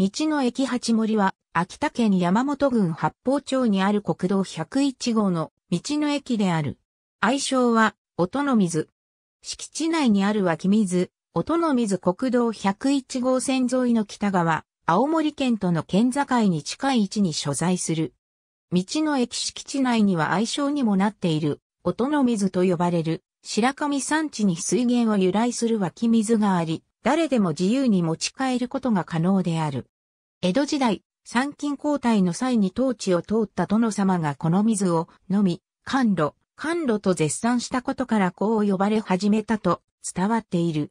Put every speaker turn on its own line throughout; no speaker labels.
道の駅八森は、秋田県山本郡八方町にある国道101号の道の駅である。愛称は、音の水。敷地内にある湧き水、音の水国道101号線沿いの北側、青森県との県境に近い位置に所在する。道の駅敷地内には愛称にもなっている、音の水と呼ばれる、白神山地に水源を由来する湧き水があり、誰でも自由に持ち帰ることが可能である。江戸時代、参勤交代の際に当地を通った殿様がこの水を飲み、甘露、甘露と絶賛したことからこう呼ばれ始めたと伝わっている。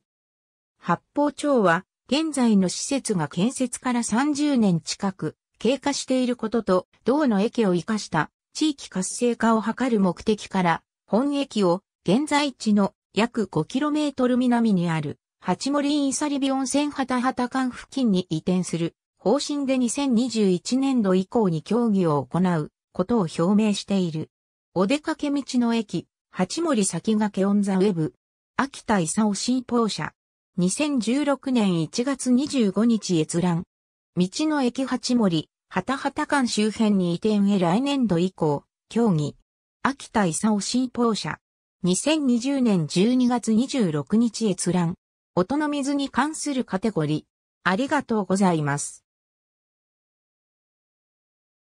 八方町は、現在の施設が建設から30年近く経過していることと、道の駅を活かした地域活性化を図る目的から、本駅を現在地の約 5km 南にある八森インサリビ温泉旗旗館付近に移転する方針で2021年度以降に協議を行うことを表明している。お出かけ道の駅、八森先駆けオンザウェブ、秋田勲新報社、2016年1月25日閲覧。道の駅八森、旗旗館周辺に移転へ来年度以降、協議。秋田勲新報社、2020年12月26日閲覧。音の水に関するカテゴリー。ありがとうござい
ます。